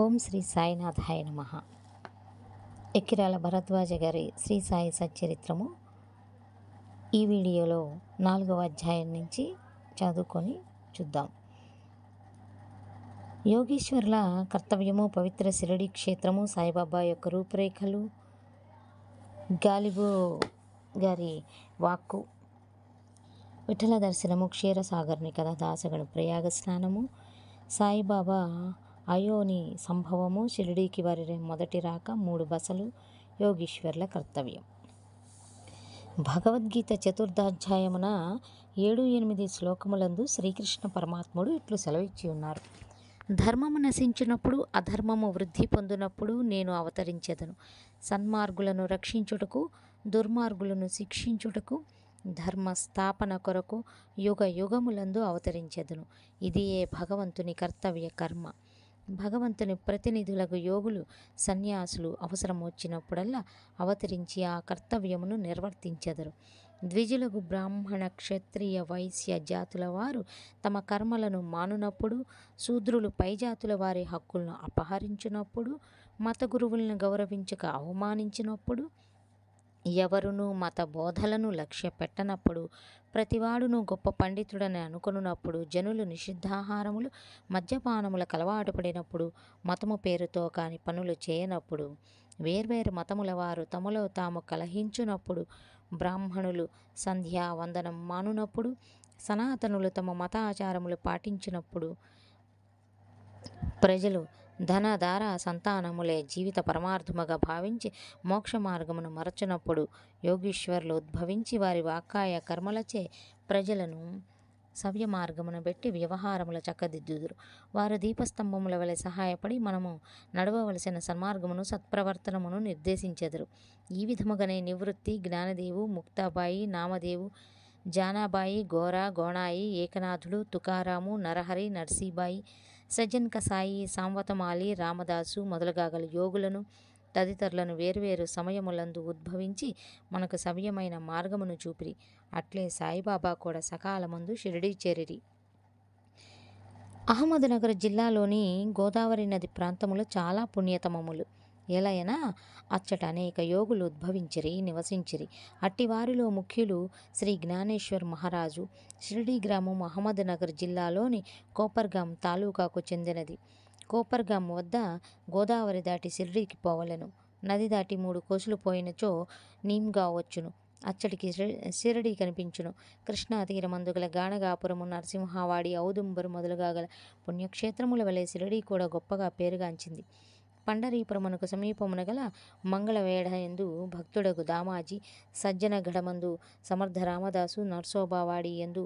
ఓం శ్రీ సాయినాథాయ నమ ఎక్కిరాల భరద్వాజ గారి శ్రీ సాయి సచ్చరిత్రము ఈ వీడియోలో నాలుగవ అధ్యాయం నుంచి చదువుకొని చూద్దాం యోగేశ్వర్ల కర్తవ్యము పవిత్ర శిరడి క్షేత్రము సాయిబాబా యొక్క రూపురేఖలు గాలిబో గారి వాక్కు విఠల దర్శనము క్షీరసాగర్ని కథ దాసగను ప్రయాగ స్నానము సాయిబాబా అయోని సంభవము షిరిడీకి వారి మొదటి రాక మూడు బసలు యోగీశ్వర్ల కర్తవ్యం భగవద్గీత చతుర్థాధ్యాయమున ఏడు ఎనిమిది శ్లోకములందు శ్రీకృష్ణ పరమాత్ముడు ఇట్లు సెలవిచ్చి ఉన్నారు ధర్మము నశించినప్పుడు అధర్మము వృద్ధి పొందినప్పుడు నేను అవతరించెదను సన్మార్గులను రక్షించుటకు దుర్మార్గులను శిక్షించుటకు ధర్మ స్థాపన కొరకు యుగ యుగములందు అవతరించెదను ఇదియే భగవంతుని కర్తవ్య కర్మ భగవంతుని ప్రతినిధులకు యోగులు సన్యాసులు అవసరం వచ్చినప్పుడల్లా అవతరించి ఆ కర్తవ్యమును నిర్వర్తించెదరు ద్విజులకు బ్రాహ్మణ క్షత్రియ వైశ్య జాతుల వారు తమ కర్మలను మానునప్పుడు శూద్రులు పైజాతుల వారి హక్కులను అపహరించినప్పుడు మత గురువులను గౌరవించక అవమానించినప్పుడు ఎవరునూ మత బోధలను లక్ష్య పెట్టనప్పుడు ప్రతివాడును గొప్ప పండితుడని అనుకున్నప్పుడు జనులు నిషిద్ధాహారములు మద్యపానములకు అలవాటు పడినప్పుడు మతము పేరుతో కాని పనులు చేయనప్పుడు వేర్వేరు మతముల వారు తమలో తాము కలహించునప్పుడు బ్రాహ్మణులు సంధ్యావందనం మానునప్పుడు సనాతనులు తమ మతాచారములు పాటించినప్పుడు ప్రజలు ధన ధార సంతానములే జీవిత పరమార్థముగా భావించి మోక్ష మార్గమును మరచినప్పుడు యోగీశ్వరులు ఉద్భవించి వారి వాకాయ కర్మలచే ప్రజలను సవ్య మార్గమును పెట్టి వ్యవహారముల చక్కదిద్దుదురు వారు దీపస్తంభముల వలె సహాయపడి మనము నడవవలసిన సన్మార్గమును సత్ప్రవర్తనమును నిర్దేశించెదరు ఈ విధముగానే నివృత్తి జ్ఞానదేవు ముక్తాబాయి నామదేవు జానాబాయి గోరా గోణాయి ఏకనాథుడు తుకారాము నరహరి నర్సీబాయి సజ్జన్క సాయి సాంవతమాలి రామదాసు మొదలగాగల యోగులను తదితరులను వేర్వేరు సమయములందు ఉద్భవించి మనకు సవ్యమైన మార్గమును చూపిరి అట్లే సాయిబాబా కూడా సకాలమందు షిరిడీ చేరిరి అహ్మద్నగర్ జిల్లాలోని గోదావరి నది ప్రాంతములు చాలా పుణ్యతమములు ఎలాయనా అచ్చట అనేక యోగులు ఉద్భవించిరి నివసించిరి అట్టి వారిలో ముఖ్యులు శ్రీ జ్ఞానేశ్వర్ మహారాజు షిరిడి గ్రామం మహమ్మద్ నగర్ జిల్లాలోని కోపర్గాం తాలూకాకు చెందినది కోపర్గాం వద్ద గోదావరి దాటి షిరిడికి పోవలను నది దాటి మూడు కోసులు పోయినచో నీమ్గా వచ్చును అచ్చడికి శిరడి కనిపించును కృష్ణా తీరమందు గల గానగాపురము నరసింహవాడి ఔదుంబరు మొదలుగా గల పుణ్యక్షేత్రముల వలె శిరడి కూడా గొప్పగా పేరుగాంచింది పండరీపురమునకు సమీపమున గల మంగళవేడ ఎందు భక్తుడకు దామాజీ సజ్జన గడమందు సమర్థ రామదాసు నర్సోబావాడి ఎందు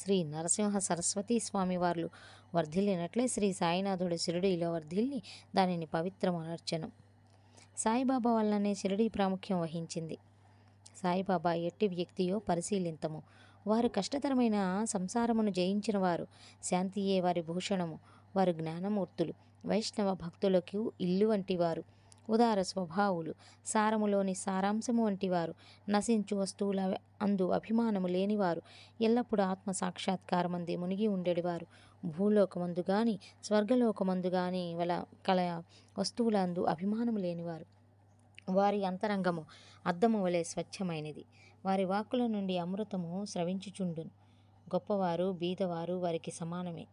శ్రీ నరసింహ సరస్వతి స్వామివార్లు వర్ధిల్లినట్లే శ్రీ సాయినాథుడు శిరుడిలో వర్ధిల్లి దానిని పవిత్రమనర్చను సాయిబాబా వల్లనే శిరుడి ప్రాముఖ్యం వహించింది సాయిబాబా ఎట్టి వ్యక్తియో పరిశీలింతము వారు కష్టతరమైన సంసారమును జయించిన వారు శాంతియే వారి భూషణము వారు జ్ఞానమూర్తులు వైష్ణవ భక్తులకు ఇల్లు వంటివారు ఉదార స్వభావులు సారములోని సారాంశము వంటివారు నశించు వస్తువుల అందు అభిమానము లేనివారు ఎల్లప్పుడూ ఆత్మ సాక్షాత్కారమంది మునిగి ఉండేవారు భూలోకమందు గాని స్వర్గలోకమందు గాని వల కల వస్తువుల అందు అభిమానము లేనివారు వారి అంతరంగము అద్దము వలె స్వచ్ఛమైనది వారి వాక్కుల నుండి అమృతము స్రవించుచుండును గొప్పవారు బీదవారు వారికి సమానమే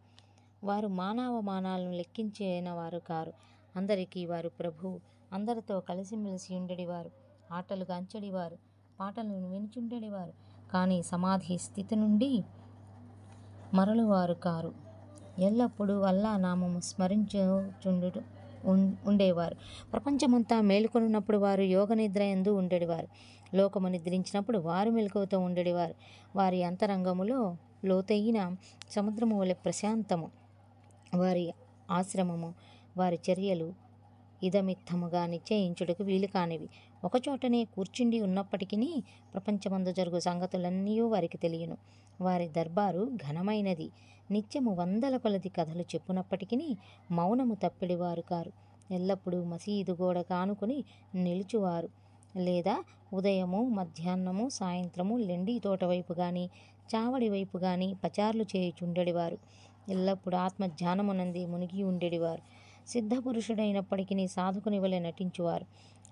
వారు మానావమానాలను లెక్కించిన వారు కారు అందరికీ వారు ప్రభువు అందరితో కలిసిమెలిసి ఉండేవారు ఆటలు గంచడివారు పాటలను వినుచుండేవారు కానీ సమాధి స్థితి నుండి మరలువారు కారు ఎల్లప్పుడూ వల్ల నామము స్మరించుచుండు ఉండేవారు ప్రపంచమంతా మేలుకొనున్నప్పుడు వారు యోగ నిద్ర ఎందు ఉండేవారు లోకము నిద్రించినప్పుడు వారు మెలకువతో ఉండేవారు వారి అంతరంగములో లోతైన సముద్రము వలె ప్రశాంతము వారి ఆశ్రమము వారి చర్యలు ఇదమిత్తముగా నిశ్చయించుటకు వీలు కానివి ఒకచోటనే కూర్చుండి ఉన్నప్పటికీ ప్రపంచమందు జరుగు సంగతులన్నీ వారికి తెలియను వారి దర్బారు ఘనమైనది నిత్యము వందల కొలది కథలు చెప్పునప్పటికీ మౌనము తప్పిడివారు కారు ఎల్లప్పుడూ మసీదు గోడ కానుకొని నిలుచువారు లేదా ఉదయము మధ్యాహ్నము సాయంత్రము లెండి తోట వైపు కానీ చావడి వైపు కానీ పచార్లు చేయుచుండడివారు ఎల్లప్పుడూ ఆత్మ ఆత్మధ్యానమునందే మునిగి ఉండేడివారు సిద్ధపురుషుడైనప్పటికీ సాధకుని వలె నటించువారు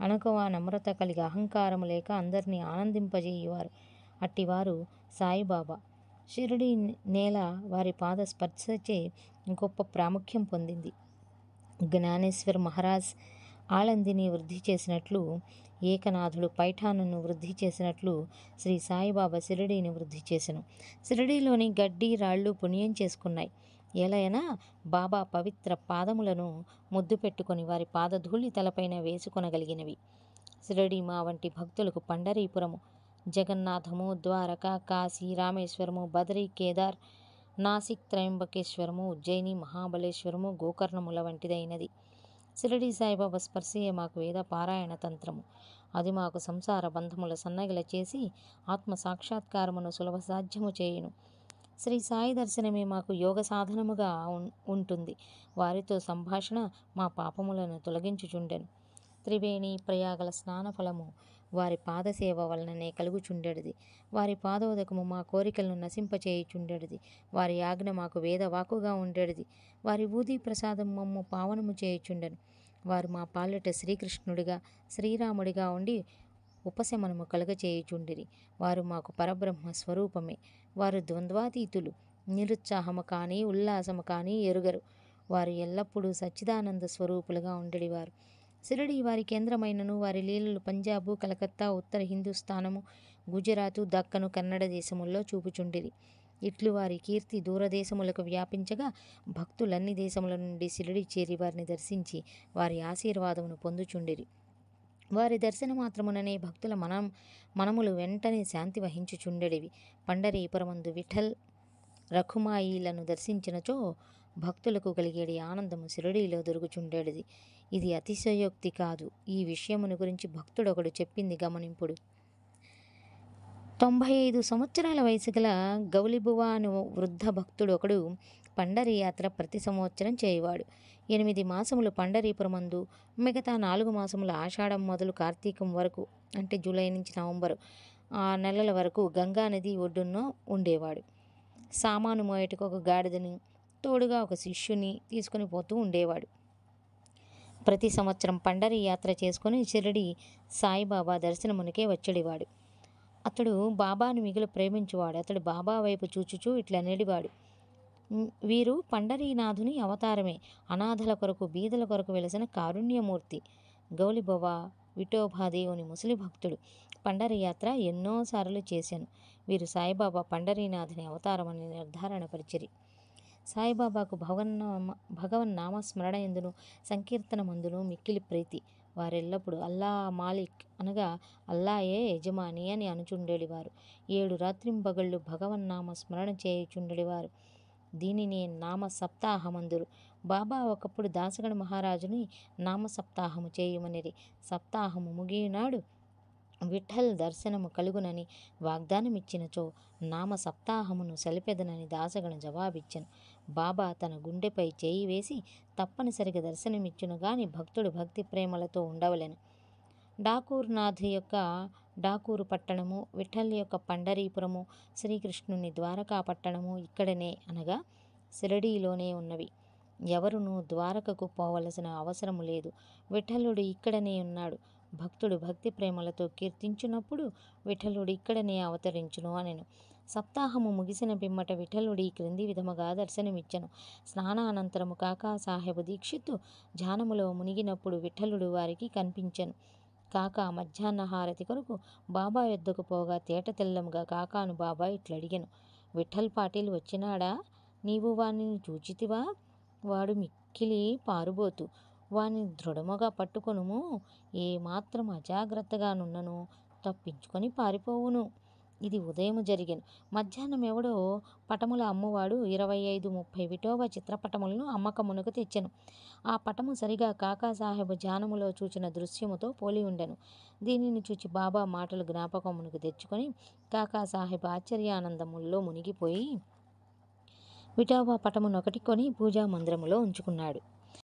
అణకువ నమ్రత కలిగి అహంకారము లేక అందరినీ ఆనందింపజేయువారు అట్టివారు సాయిబాబా షిరుడి నేల వారి పాద స్పర్శచే గొప్ప ప్రాముఖ్యం పొందింది జ్ఞానేశ్వర్ మహారాజ్ ఆళందిని వృద్ధి చేసినట్లు ఏకనాథుడు పైఠానును వృద్ధి చేసినట్లు శ్రీ సాయిబాబా షిరిడీని వృద్ధి చేసెను షిరిడీలోని గడ్డి రాళ్ళు పుణ్యం చేసుకున్నాయి ఎలైనా బాబా పవిత్ర పాదములను ముద్దు పెట్టుకొని వారి పాదధూళి తలపైన వేసుకొనగలిగినవి శిరడి మా వంటి భక్తులకు పండరీపురము జగన్నాథము ద్వారక కాశీ రామేశ్వరము బదరీ కేదార్ నాసిక్ త్రయంబకేశ్వరము ఉజ్జయిని మహాబలేశ్వరము గోకర్ణముల వంటిదైనది సిరడి సాయిబాబా స్పర్శయే మాకు వేద పారాయణ తంత్రము అది మాకు సంసార బంధముల సన్నగిల చేసి ఆత్మ సాక్షాత్కారమును సులభ సాధ్యము చేయును శ్రీ సాయి దర్శనమే మాకు యోగ సాధనముగా ఉంటుంది వారితో సంభాషణ మా పాపములను తొలగించుచుండెను త్రివేణి ప్రయాగల స్నాన ఫలము వారి పాదసేవ వలననే కలుగుచుండెడిది వారి పాదోదకము మా కోరికలను నశింపచేయుచుండెడిది వారి ఆజ్ఞ మాకు వేదవాకుగా ఉండేడిది వారి ఊది ప్రసాదం మమ్ము పావనము చేయుచుండెను వారు మా పాలిట శ్రీకృష్ణుడిగా శ్రీరాముడిగా ఉండి ఉపశమనము కలుగచేయుచుండిరి వారు మాకు పరబ్రహ్మ స్వరూపమే వారు ద్వంద్వాతీతులు నిరుత్సాహము కానీ ఉల్లాసము కానీ ఎరుగరు వారు ఎల్లప్పుడూ సచ్చిదానంద స్వరూపులుగా ఉండేవారు శిరడి వారి కేంద్రమైనను వారి లీలలు పంజాబు కలకత్తా ఉత్తర హిందుస్థానము గుజరాతు దక్కను కన్నడ దేశముల్లో చూపుచుండిరి ఇట్లు వారి కీర్తి దూరదేశములకు వ్యాపించగా భక్తులన్ని దేశముల నుండి శిరిడి చేరి వారిని దర్శించి వారి ఆశీర్వాదమును పొందుచుండిరి వారి దర్శన మాత్రముననే భక్తుల మనం మనములు వెంటనే శాంతి వహించుచుండెడివి పండరీపురమందు విఠల్ రఘుమాయిలను దర్శించినచో భక్తులకు కలిగేడి ఆనందము శిరడీలో దొరుకుచుండేడిది ఇది అతిశయోక్తి కాదు ఈ విషయమును గురించి భక్తుడొకడు చెప్పింది గమనింపుడు తొంభై ఐదు సంవత్సరాల వయసు గల గౌలిబువ అను వృద్ధ భక్తుడు ఒకడు పండరి యాత్ర ప్రతి సంవత్సరం చేయవాడు ఎనిమిది మాసములు పండరీపురమందు మిగతా నాలుగు మాసములు ఆషాఢం మొదలు కార్తీకం వరకు అంటే జూలై నుంచి నవంబరు ఆ నెలల వరకు గంగానది ఒడ్డున్నో ఉండేవాడు సామాను మోయటకు ఒక గాడిదని తోడుగా ఒక శిష్యుని తీసుకుని పోతూ ఉండేవాడు ప్రతి సంవత్సరం పండరి యాత్ర చేసుకుని చిరడి సాయిబాబా దర్శనమునికే వచ్చేవాడు అతడు బాబాను మిగిలి ప్రేమించేవాడు అతడు బాబా వైపు చూచుచూ ఇట్లా నేడివాడు వీరు పండరీనాథుని అవతారమే అనాథల కొరకు బీదల కొరకు వెలసిన కారుణ్యమూర్తి గౌలిబవ విఠోభాదేవుని ముసలి భక్తుడు పండరి యాత్ర ఎన్నోసార్లు చేశాను వీరు సాయిబాబా పండరీనాథుని అవతారమని నిర్ధారణ పరిచిరి సాయిబాబాకు భగవన్నామ భగవన్నామ స్మరణ ఎందును సంకీర్తన మందును మిక్కిలి ప్రీతి వారెల్లప్పుడు అల్లా మాలిక్ అనగా అల్లాయే యజమాని అని అనుచుండేడివారు ఏడు రాత్రింబగళ్ళు భగవన్నామ స్మరణ వారు దీనిని నామ సప్తాహమందురు బాబా ఒకప్పుడు దాసగణ మహారాజుని నామ సప్తాహము చేయుమనిరి సప్తాహము ముగినాడు విఠల్ దర్శనము కలుగునని వాగ్దానమిచ్చినచో నామ సప్తాహమును సెలిపెదనని దాసగణ జవాబిచ్చను బాబా తన గుండెపై చేయి వేసి తప్పనిసరిగా దర్శనమిచ్చును గాని భక్తుడు భక్తి ప్రేమలతో ఉండవలెను డాకూర్నాథ్ యొక్క డాకూరు పట్టణము విఠల్ యొక్క పండరీపురము శ్రీకృష్ణుని ద్వారకా పట్టణము ఇక్కడనే అనగా శిరడీలోనే ఉన్నవి ఎవరునూ ద్వారకకు పోవలసిన అవసరము లేదు విఠలుడు ఇక్కడనే ఉన్నాడు భక్తుడు భక్తి ప్రేమలతో కీర్తించినప్పుడు విఠలుడు ఇక్కడనే అవతరించును అనెను సప్తాహము ముగిసిన పిమ్మట విఠలుడి క్రింది విధముగా దర్శనమిచ్చను స్నానానంతరము కాకా సాహెబు దీక్షిత్తు ధ్యానములో మునిగినప్పుడు విఠలుడు వారికి కనిపించను కాకా మధ్యాహ్న హారతి కొరకు బాబా వద్దకు పోగా తేట తెల్లంగా కాకాను బాబా అడిగాను విఠల్ పాటిల్ వచ్చినాడా నీవు వాని చూచితివా వాడు మిక్కిలి పారుబోతు వాని దృఢముగా పట్టుకొనుము ఏమాత్రం అజాగ్రత్తగానున్నను తప్పించుకొని పారిపోవును ఇది ఉదయం జరిగింది మధ్యాహ్నం ఎవడో పటముల అమ్మవాడు ఇరవై ఐదు ముప్పై విటోవ చిత్రపటములను అమ్మకమునకు తెచ్చెను ఆ పటము సరిగా కాకాసాహెబ్ జానములో చూచిన దృశ్యముతో పోలి ఉండెను దీనిని చూచి బాబా మాటలు జ్ఞాపకమునకు తెచ్చుకొని కాకాసాహెబ్ ఆశ్చర్యానందముల్లో మునిగిపోయి విఠోబా పటమునొకటి కొని పూజా మందిరములో ఉంచుకున్నాడు